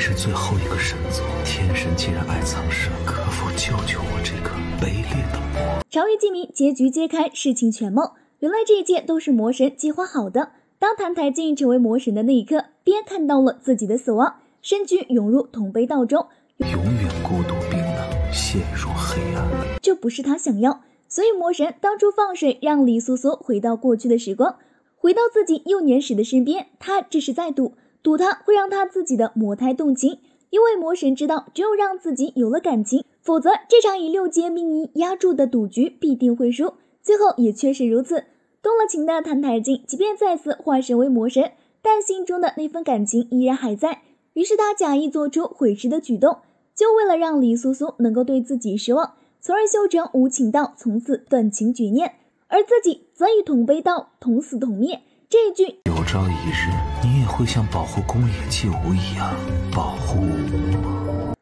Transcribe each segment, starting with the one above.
是最后一个神族天神，既然爱苍生，可否救救我这个卑劣的魔？朝月静明，结局揭开事情全貌。原来这一切都是魔神计划好的。当澹台烬成为魔神的那一刻，便看到了自己的死亡，身躯涌入同杯道中，永远孤独冰冷，陷入黑暗。这不是他想要。所以魔神当初放水，让李苏苏回到过去的时光，回到自己幼年时的身边。他这是在赌。赌他会让他自己的魔胎动情，因为魔神知道，只有让自己有了感情，否则这场以六阶命运压住的赌局必定会输。最后也确实如此，动了情的澹台烬，即便再次化身为魔神，但心中的那份感情依然还在。于是他假意做出悔之的举动，就为了让李苏苏能够对自己失望，从而修成无情道，从此断情绝念，而自己则以同悲道同死同灭。这一句，有朝一日。会像保护宫野祭吾一样保护。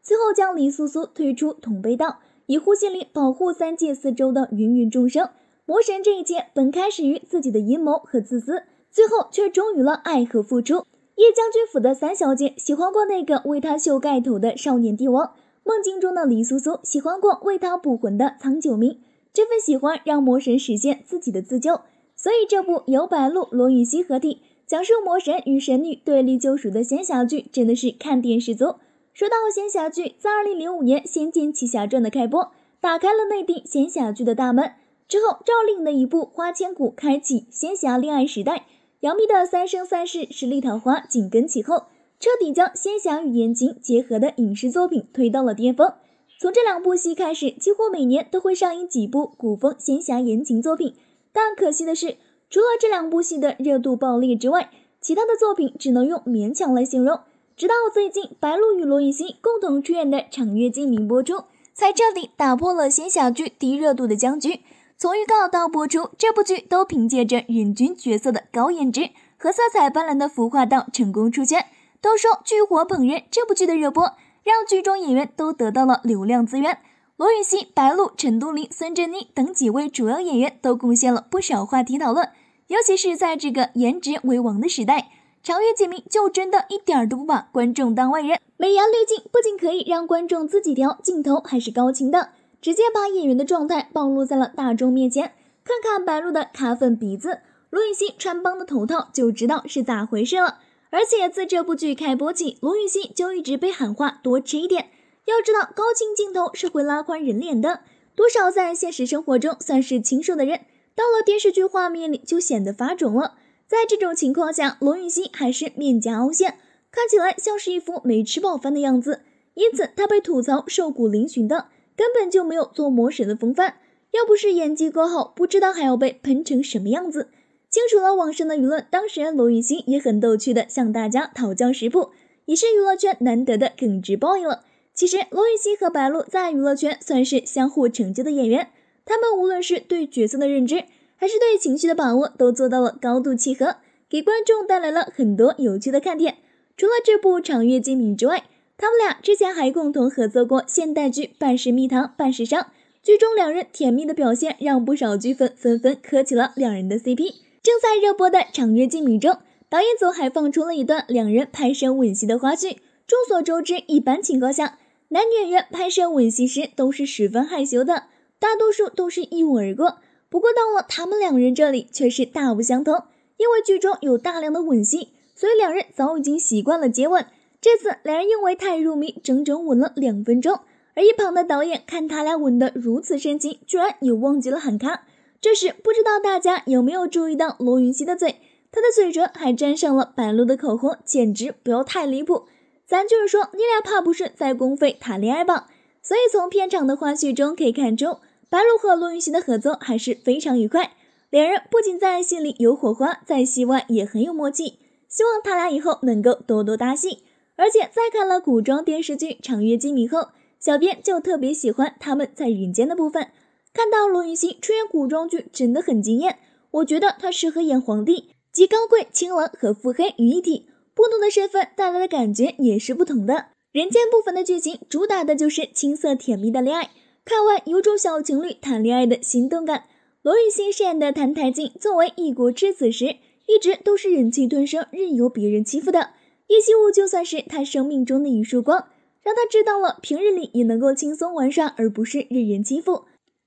最后将黎苏苏推出同悲道，以护心灵保护三界四周的芸芸众生。魔神这一劫本开始于自己的阴谋和自私，最后却忠于了爱和付出。叶将军府的三小姐喜欢过那个为她秀盖头的少年帝王，梦境中的黎苏苏喜欢过为她补魂的苍九明。这份喜欢让魔神实现自己的自救。所以这部由白鹿、罗云熙合体。讲述魔神与神女对立救赎的仙侠剧，真的是看点十足。说到仙侠剧，在二零零五年《仙剑奇侠传》的开播，打开了内地仙侠剧的大门。之后，赵丽颖的一部《花千骨》开启仙侠恋爱时代，杨幂的《三生三世十里桃花》紧跟其后，彻底将仙侠与言情结合的影视作品推到了巅峰。从这两部戏开始，几乎每年都会上映几部古风仙侠言情作品，但可惜的是。除了这两部戏的热度爆裂之外，其他的作品只能用勉强来形容。直到最近，白鹿与罗云熙共同出演的《长月烬明》播出，在这里打破了仙侠剧低热度的僵局。从预告到播出，这部剧都凭借着人均角色的高颜值和色彩斑斓的服化道成功出圈。都说剧火捧人，这部剧的热播让剧中演员都得到了流量资源。罗云熙、白鹿、陈都灵、孙珍妮等几位主要演员都贡献了不少话题讨论。尤其是在这个颜值为王的时代，长月烬明就真的一点儿都不把观众当外人。美颜滤镜不仅可以让观众自己调，镜头还是高清的，直接把演员的状态暴露在了大众面前。看看白鹿的卡粉鼻子，罗云熙穿帮的头套，就知道是咋回事了。而且自这部剧开播起，罗云熙就一直被喊话多吃一点。要知道，高清镜头是会拉宽人脸的。多少在现实生活中算是清瘦的人，到了电视剧画面里就显得发肿了。在这种情况下，罗云熙还是面颊凹陷，看起来像是一副没吃饱饭的样子。因此，他被吐槽瘦骨嶙峋的，根本就没有做魔神的风范。要不是演技够好，不知道还要被喷成什么样子。清楚了网上的舆论，当事人罗云熙也很逗趣的向大家讨教食谱，也是娱乐圈难得的耿直 boy 了。其实，罗雨熙和白鹿在娱乐圈算是相互成就的演员。他们无论是对角色的认知，还是对情绪的把握，都做到了高度契合，给观众带来了很多有趣的看点。除了这部《长月烬明》之外，他们俩之前还共同合作过现代剧《半是蜜糖半是伤》，剧中两人甜蜜的表现让不少剧粉纷纷磕起了两人的 CP。正在热播的《长月烬明》中，导演组还放出了一段两人拍摄吻戏的花絮。众所周知，一般情况下，男演员拍摄吻戏时都是十分害羞的，大多数都是一吻而过。不过到了他们两人这里却是大不相同，因为剧中有大量的吻戏，所以两人早已经习惯了接吻。这次两人因为太入迷，整整吻了两分钟。而一旁的导演看他俩吻得如此深情，居然也忘记了喊卡。这时不知道大家有没有注意到罗云熙的嘴，他的嘴唇还沾上了白鹿的口红，简直不要太离谱。咱就是说，你俩怕不是在公费谈恋爱吧？所以从片场的花絮中可以看出，白鹿和罗云熙的合作还是非常愉快。两人不仅在戏里有火花，在戏外也很有默契。希望他俩以后能够多多搭戏。而且在看了古装电视剧《长月烬明》后，小编就特别喜欢他们在人间的部分。看到罗云熙出演古装剧真的很惊艳，我觉得他适合演皇帝，集高贵、清冷和腹黑于一体。不同的身份带来的感觉也是不同的。人间部分的剧情主打的就是青涩甜蜜的恋爱，看完有种小情侣谈恋爱的心动感。罗云熙饰演的谭台烬作为一国之子时，一直都是忍气吞声，任由别人欺负的。叶夕雾就算是他生命中的一束光，让他知道了平日里也能够轻松玩耍，而不是任人欺负。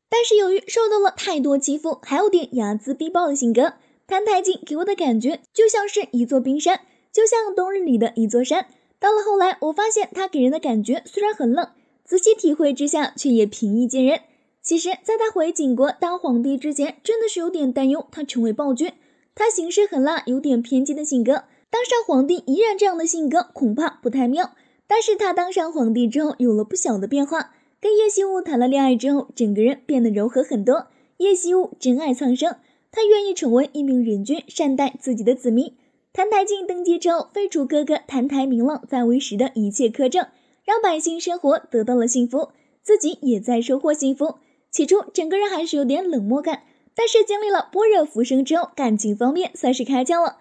但是由于受到了太多欺负，还有点睚眦必报的性格，谭台烬给我的感觉就像是一座冰山。就像冬日里的一座山，到了后来，我发现他给人的感觉虽然很冷，仔细体会之下，却也平易近人。其实，在他回景国当皇帝之前，真的是有点担忧他成为暴君。他行事狠辣，有点偏激的性格，当上皇帝依然这样的性格恐怕不太妙。但是他当上皇帝之后，有了不小的变化。跟叶希雾谈了恋爱之后，整个人变得柔和很多。叶希雾真爱苍生，他愿意成为一名仁君，善待自己的子民。澹台烬登基之后，废除哥哥澹台明浪在位时的一切苛政，让百姓生活得到了幸福，自己也在收获幸福。起初整个人还是有点冷漠感，但是经历了般若浮生之后，感情方面算是开窍了，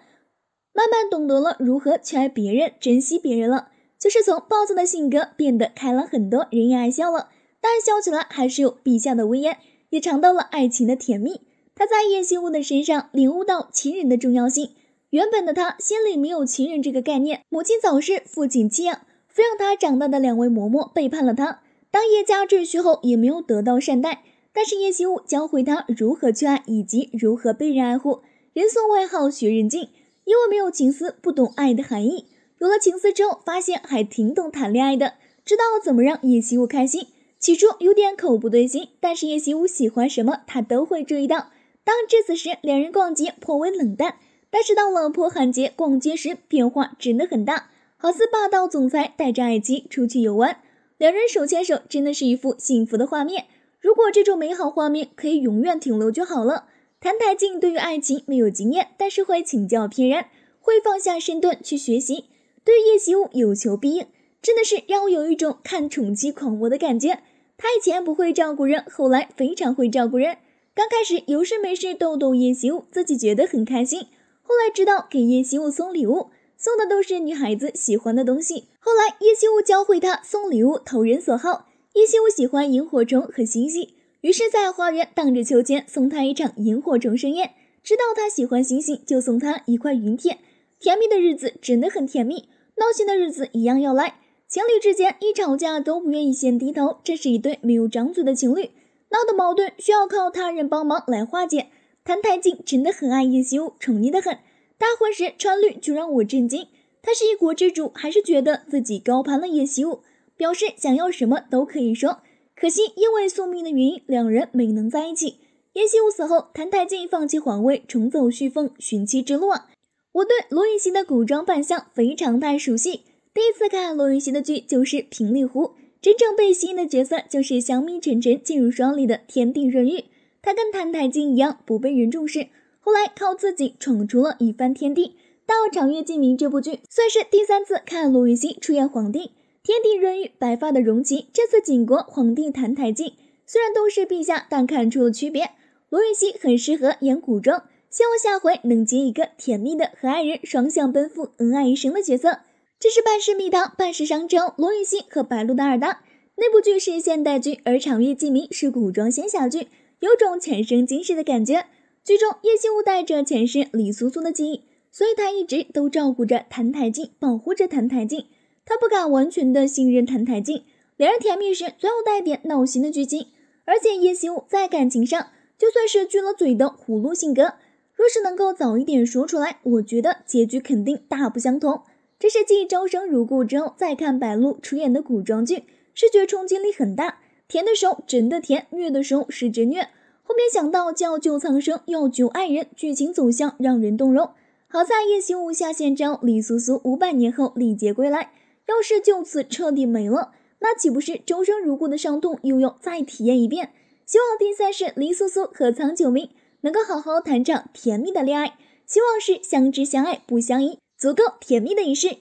慢慢懂得了如何去爱别人，珍惜别人了。就是从暴躁的性格变得开朗很多，人也爱笑了，但笑起来还是有陛下的威严，也尝到了爱情的甜蜜。他在叶熙雾的身上领悟到情人的重要性。原本的他心里没有情人这个概念，母亲早逝，父亲弃养，抚养他长大的两位嬷嬷背叛了他。当叶家赘婿后，也没有得到善待。但是叶习武教会他如何去爱，以及如何被人爱护。人送外号“学人精”，因为没有情思，不懂爱的含义。有了情思之后，发现还挺懂谈恋爱的，知道怎么让叶习武开心。起初有点口不对心，但是叶习武喜欢什么，他都会注意到。当至此时，两人逛街颇为冷淡。但是到老婆韩杰逛街时，变化真的很大，好似霸道总裁带着爱妻出去游玩，两人手牵手，真的是一幅幸福的画面。如果这种美好画面可以永远停留就好了。谭台静对于爱情没有经验，但是会请教翩然，会放下身段去学习，对叶习武有求必应，真的是让我有一种看宠妻狂魔的感觉。他以前不会照顾人，后来非常会照顾人。刚开始有事没事逗逗叶习武，自己觉得很开心。后来知道给叶夕雾送礼物，送的都是女孩子喜欢的东西。后来叶夕雾教会他送礼物投人所好。叶夕雾喜欢萤火虫和星星，于是，在花园荡着秋千，送他一场萤火虫盛宴。知道他喜欢星星，就送他一块云铁。甜蜜的日子真的很甜蜜，闹心的日子一样要来。情侣之间一吵架都不愿意先低头，这是一对没有长嘴的情侣，闹的矛盾需要靠他人帮忙来化解。谭台烬真的很爱叶夕雾，宠溺的很。大婚时，川绿就让我震惊。他是一国之主，还是觉得自己高攀了叶夕雾，表示想要什么都可以说。可惜因为宿命的原因，两人没能在一起。叶夕雾死后，谭台烬放弃皇位，重走旭凤寻妻之路啊！我对罗云熙的古装扮相非常太熟悉。第一次看罗云熙的剧就是《平里湖》，真正被吸引的角色就是香蜜沉沉烬如霜里的天地润玉。他跟谭台金一样不被人重视，后来靠自己闯出了一番天地。《到《长月烬明》这部剧算是第三次看罗云熙出演皇帝，天地润玉白发的容齐，这次景国皇帝谭台金，虽然都是陛下，但看出了区别。罗云熙很适合演古装，希望下回能接一个甜蜜的和爱人双向奔赴、恩爱一生的角色。这是半是蜜糖半是伤中罗云熙和白鹿的二搭，那部剧是现代剧，而《长月烬明》是古装仙侠剧。有种前生今世的感觉。剧中叶夕雾带着前世李苏苏的记忆，所以他一直都照顾着谭台烬，保护着谭台烬。他不敢完全的信任谭台烬，两人甜蜜时总有带点闹心的剧情。而且叶夕雾在感情上就算是锯了嘴的葫芦性格，若是能够早一点说出来，我觉得结局肯定大不相同。这是继《招生如故》之后再看白鹿出演的古装剧，视觉冲击力很大。甜的时候真的甜，虐的时候是真虐。后面想到要救苍生，要救爱人，剧情走向让人动容。好在叶熙无下线，招，李苏苏五百年后历劫归来，要是就此彻底没了，那岂不是终生如故的伤痛又要再体验一遍？希望第三世李苏苏和苍九明能够好好谈场甜蜜的恋爱，希望是相知相爱不相依，足够甜蜜的一世。